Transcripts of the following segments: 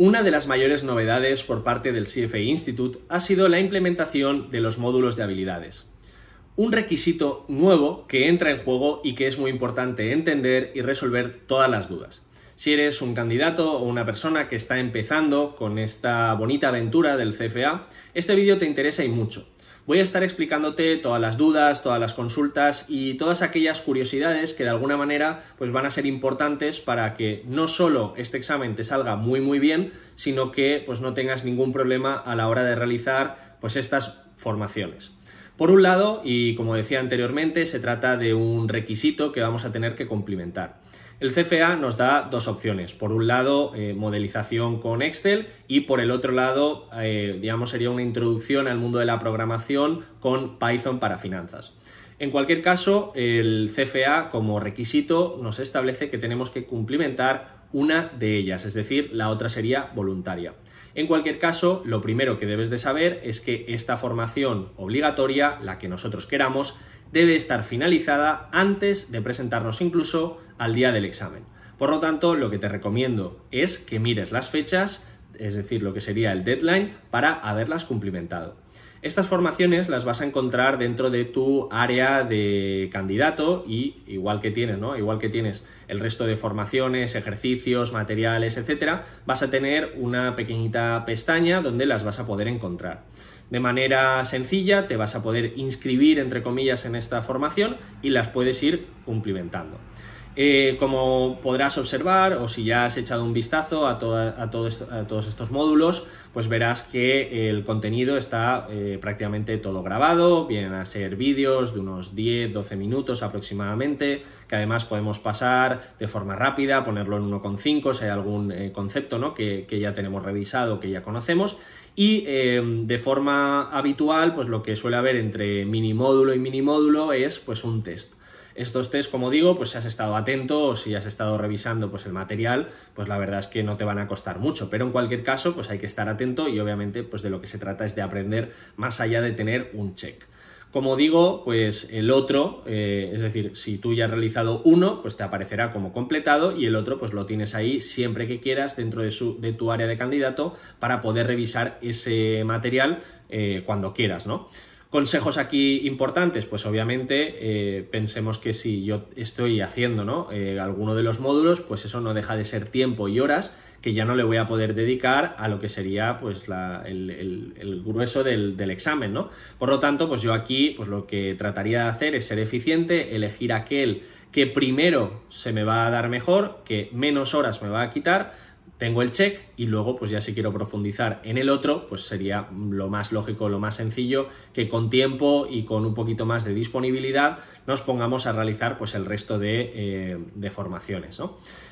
Una de las mayores novedades por parte del CFA Institute ha sido la implementación de los módulos de habilidades. Un requisito nuevo que entra en juego y que es muy importante entender y resolver todas las dudas. Si eres un candidato o una persona que está empezando con esta bonita aventura del CFA, este vídeo te interesa y mucho. Voy a estar explicándote todas las dudas, todas las consultas y todas aquellas curiosidades que de alguna manera pues van a ser importantes para que no solo este examen te salga muy muy bien, sino que pues no tengas ningún problema a la hora de realizar pues estas formaciones. Por un lado, y como decía anteriormente, se trata de un requisito que vamos a tener que cumplimentar. El CFA nos da dos opciones. Por un lado, eh, modelización con Excel y por el otro lado, eh, digamos, sería una introducción al mundo de la programación con Python para finanzas. En cualquier caso, el CFA como requisito nos establece que tenemos que cumplimentar una de ellas, es decir, la otra sería voluntaria. En cualquier caso, lo primero que debes de saber es que esta formación obligatoria, la que nosotros queramos, debe estar finalizada antes de presentarnos incluso al día del examen. Por lo tanto, lo que te recomiendo es que mires las fechas, es decir, lo que sería el deadline para haberlas cumplimentado. Estas formaciones las vas a encontrar dentro de tu área de candidato y igual que tienes, ¿no? Igual que tienes el resto de formaciones, ejercicios, materiales, etcétera, vas a tener una pequeñita pestaña donde las vas a poder encontrar. De manera sencilla te vas a poder inscribir entre comillas en esta formación y las puedes ir cumplimentando. Eh, como podrás observar, o si ya has echado un vistazo a, todos estos módulos, pues verás que eh, el contenido está eh, prácticamente todo grabado, vienen a ser vídeos de unos 10-12 minutos aproximadamente, que además podemos pasar de forma rápida, ponerlo en 1,5 si hay algún concepto que, ya tenemos revisado, que ya conocemos, y de forma habitual, pues lo que suele haber entre mini módulo y mini módulo es pues un test. Estos test, como digo, pues si has estado atento o si has estado revisando pues, el material, pues la verdad es que no te van a costar mucho, pero en cualquier caso, pues hay que estar atento y obviamente pues de lo que se trata es de aprender más allá de tener un check. Como digo, pues el otro, eh, es decir, si tú ya has realizado uno, pues te aparecerá como completado y el otro pues lo tienes ahí siempre que quieras dentro de, su, tu área de candidato para poder revisar ese material eh, cuando quieras, ¿no? Consejos aquí importantes, pues obviamente eh, pensemos que si yo estoy haciendo eh, alguno de los módulos, pues eso no deja de ser tiempo y horas que ya no le voy a poder dedicar a lo que sería pues el, grueso del, examen, Por lo tanto, pues yo aquí pues lo que trataría de hacer es ser eficiente, elegir aquel que primero se me va a dar mejor, que menos horas me va a quitar, tengo el check y luego pues ya si quiero profundizar en el otro pues sería lo más lógico, lo más sencillo que con tiempo y con un poquito más de disponibilidad nos pongamos a realizar pues, el resto de, eh, formaciones.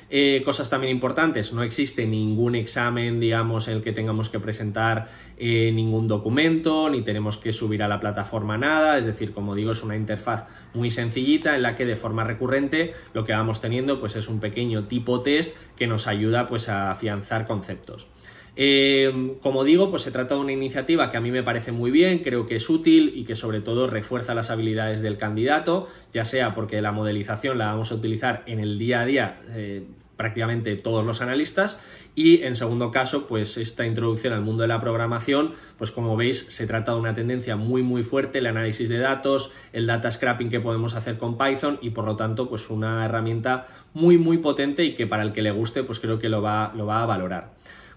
Eh, cosas también importantes, no existe ningún examen, digamos, en el que tengamos que presentar eh, ningún documento, ni tenemos que subir a la plataforma nada, es decir, como digo, es una interfaz muy sencillita en la que de forma recurrente lo que vamos teniendo pues, es un pequeño tipo test que nos ayuda pues, a afianzar conceptos. Em, como digo, pues se trata de una iniciativa que a mí me parece muy bien, creo que es útil y que sobre todo refuerza las habilidades del candidato, ya sea porque la modelización la vamos a utilizar en el día a día eh, prácticamente todos los analistas y en segundo caso, pues esta introducción al mundo de la programación, pues como veis, se trata de una tendencia muy muy fuerte, el análisis de datos, el data scrapping que podemos hacer con Python y por lo tanto, pues una herramienta muy muy potente y que para el que le guste, pues creo que lo va a valorar.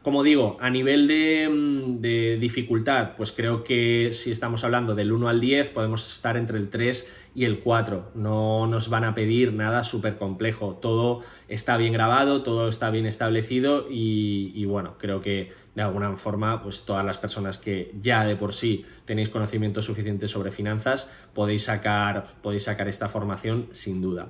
Como digo, a nivel mm, de, dificultad, pues creo que si estamos hablando del 1 al 10, podemos estar entre el 3 y el 4. No nos van a pedir nada súper complejo. Todo está bien grabado, todo está bien establecido y, bueno, creo que de alguna forma, pues todas las personas que ya de por sí tenéis conocimiento suficiente sobre finanzas, podéis sacar, podéis sacar esta formación sin duda.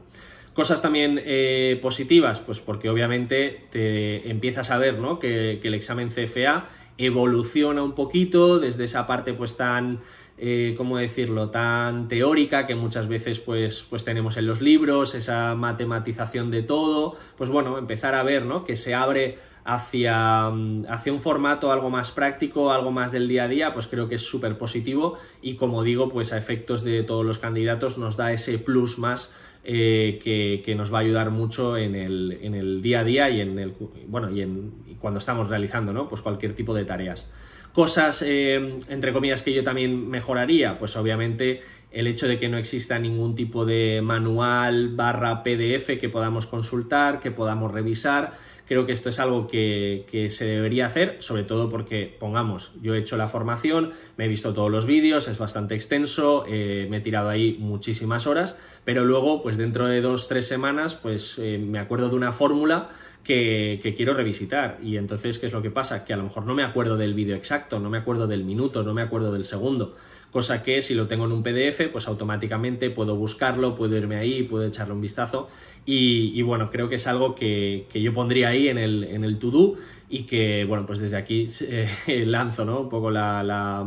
Cosas también eh, positivas, pues porque obviamente te empiezas a ver que, el examen CFA evoluciona un poquito desde esa parte pues tan eh, ¿cómo decirlo?, tan teórica que muchas veces pues, pues tenemos en los libros, esa matematización de todo, pues bueno, empezar a ver, ¿no?, que se abre hacia, mm, hacia un formato algo más práctico, algo más del día a día, pues creo que es súper positivo y como digo, pues a efectos de todos los candidatos nos da ese plus más eh, que, nos va a ayudar mucho en el, día a día y en el bueno y en cuando estamos realizando pues cualquier tipo de tareas. Cosas, eh, entre comillas, que yo también mejoraría, pues obviamente el hecho de que no exista ningún tipo de manual barra PDF que podamos consultar, que podamos revisar, Creo que esto es algo que, se debería hacer, sobre todo porque, pongamos, yo he hecho la formación, me he visto todos los vídeos, es bastante extenso, eh, me he tirado ahí muchísimas horas, pero luego, pues dentro de dos, tres semanas, pues eh, me acuerdo de una fórmula que, quiero revisitar. Y entonces, ¿qué es lo que pasa? Que a lo mejor no me acuerdo del vídeo exacto, no me acuerdo del minuto, no me acuerdo del segundo. Cosa que si lo tengo en un PDF, pues automáticamente puedo buscarlo, puedo irme ahí, puedo echarle un vistazo. Y, bueno, creo que es algo que, yo pondría ahí en el, en to-do y que, bueno, pues desde aquí eh, lanzo ¿no? un poco la,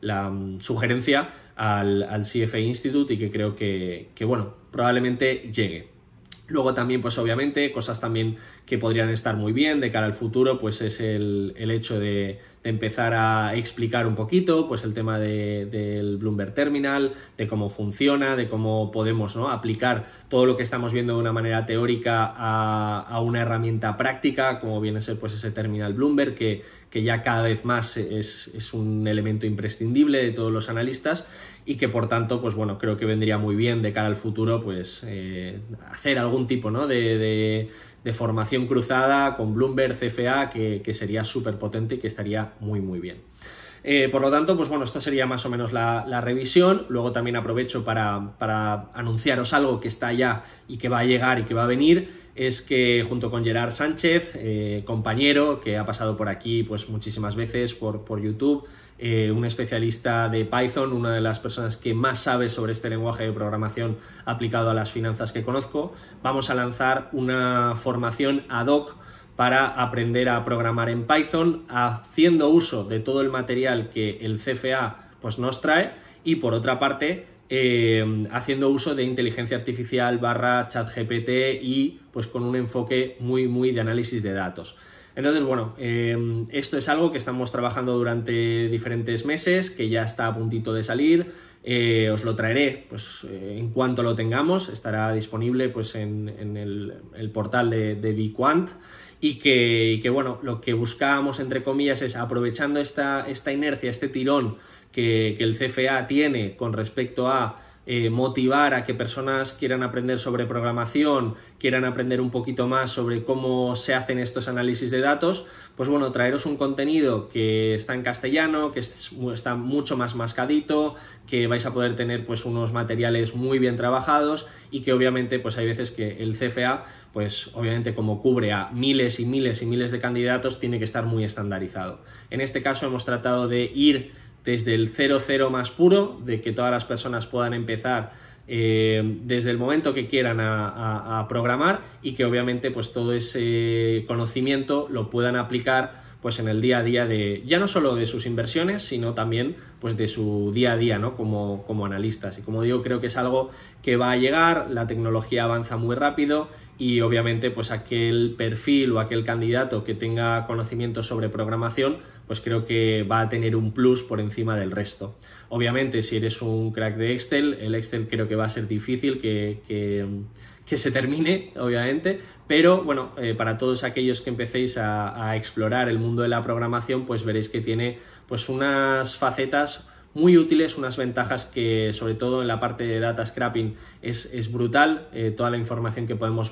mm, sugerencia al, al, CFA e Institute y que creo que bueno, probablemente llegue. Luego también, pues obviamente, cosas también que podrían estar muy bien de cara al futuro, pues es el, hecho de, empezar a explicar un poquito, pues el tema del Bloomberg Terminal, de cómo funciona, de cómo podemos ¿no? aplicar todo lo que estamos viendo de una manera teórica a, una herramienta práctica, como viene a ser pues ese terminal Bloomberg, que, ya cada vez más es, es un elemento imprescindible de todos los analistas y que por tanto, pues bueno, creo que vendría muy bien de cara al futuro, pues eh, hacer algún tipo de, formación cruzada con Bloomberg, CFA, que, sería súper potente y que estaría muy, muy bien. Eh, por lo tanto, pues bueno, esta sería más o menos la, revisión. Luego también aprovecho para, anunciaros algo que está ya y que va a llegar y que va a venir. Es que junto con Gerard Sánchez, eh, compañero que ha pasado por aquí pues muchísimas veces por YouTube, eh, un especialista de Python, una de las personas que más sabe sobre este lenguaje de programación aplicado a las finanzas que conozco. Vamos a lanzar una formación ad hoc para aprender a programar en Python, haciendo uso de todo el material que el CFA pues, nos trae y por otra parte eh, haciendo uso de inteligencia artificial barra chat GPT y pues con un enfoque muy muy de análisis de datos. Entonces, bueno, em, esto es algo que estamos trabajando durante diferentes meses, que ya está a puntito de salir. Eh, os lo traeré pues, eh, en cuanto lo tengamos, estará disponible pues, en, el, portal de, de Y que, bueno, lo que buscábamos entre comillas es aprovechando esta, esta inercia, este tirón que el CFA tiene con respecto a eh, motivar a que personas quieran aprender sobre programación, quieran aprender un poquito más sobre cómo se hacen estos análisis de datos, pues bueno, traeros un contenido que está en castellano, que está mucho más mascadito, que vais a poder tener pues unos materiales muy bien trabajados y que obviamente pues hay veces que el CFA pues obviamente como cubre a miles y miles y miles de candidatos tiene que estar muy estandarizado. En este caso hemos tratado de ir desde el 0-0 más puro, de que todas las personas puedan empezar eh, desde el momento que quieran a, programar y que obviamente pues todo ese conocimiento lo puedan aplicar pues en el día a día de ya no solo de sus inversiones sino también pues de su día a día ¿no? como, como analistas y como digo creo que es algo que va a llegar la tecnología avanza muy rápido y obviamente pues aquel perfil o aquel candidato que tenga conocimiento sobre programación pues creo que va a tener un plus por encima del resto. Obviamente si eres un crack de Excel, el Excel creo que va a ser difícil que, que, se termine obviamente, pero bueno, eh, para todos aquellos que empecéis a, a explorar el mundo de la programación pues veréis que tiene pues unas facetas muy útiles, unas ventajas que sobre todo en la parte de data scrapping es, brutal, eh, toda la información que podemos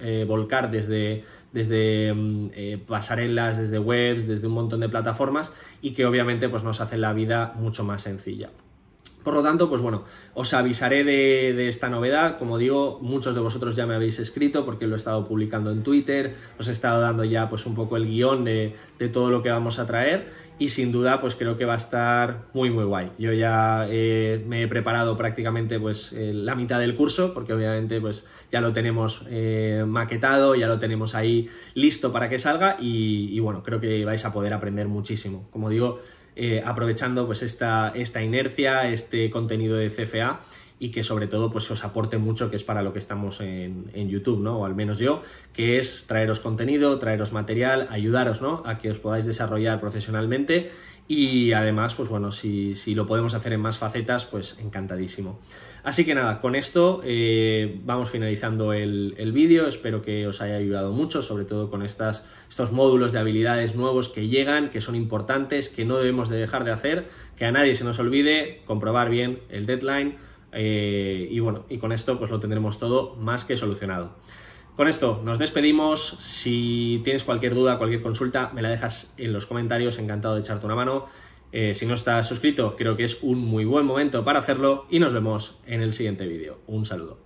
eh, volcar, desde, mm, eh, pasarelas, desde webs, desde un montón de plataformas y que obviamente pues, nos hace la vida mucho más sencilla. Por lo tanto, pues bueno, os avisaré de, esta novedad. Como digo, muchos de vosotros ya me habéis escrito porque lo he estado publicando en Twitter, os he estado dando ya pues un poco el guión de, todo lo que vamos a traer y sin duda pues creo que va a estar muy muy guay. Yo ya eh, me he preparado prácticamente pues eh, la mitad del curso porque obviamente pues ya lo tenemos eh, maquetado, ya lo tenemos ahí listo para que salga y, y bueno, creo que vais a poder aprender muchísimo. Como digo, eh, aprovechando pues esta, esta inercia, este contenido de CFA y que sobre todo pues os aporte mucho, que es para lo que estamos en, YouTube, ¿no? O al menos yo, que es traeros contenido, traeros material, ayudaros, ¿no? A que os podáis desarrollar profesionalmente y además, pues bueno, si, lo podemos hacer en más facetas, pues encantadísimo. Así que nada, con esto eh, vamos finalizando el, vídeo. Espero que os haya ayudado mucho, sobre todo con estas, estos módulos de habilidades nuevos que llegan, que son importantes, que no debemos de dejar de hacer, que a nadie se nos olvide comprobar bien el deadline eh, y bueno, y con esto pues lo tendremos todo más que solucionado. Con esto nos despedimos. Si tienes cualquier duda, cualquier consulta, me la dejas en los comentarios. Encantado de echarte una mano. Eh, si no estás suscrito, creo que es un muy buen momento para hacerlo y nos vemos en el siguiente vídeo. Un saludo.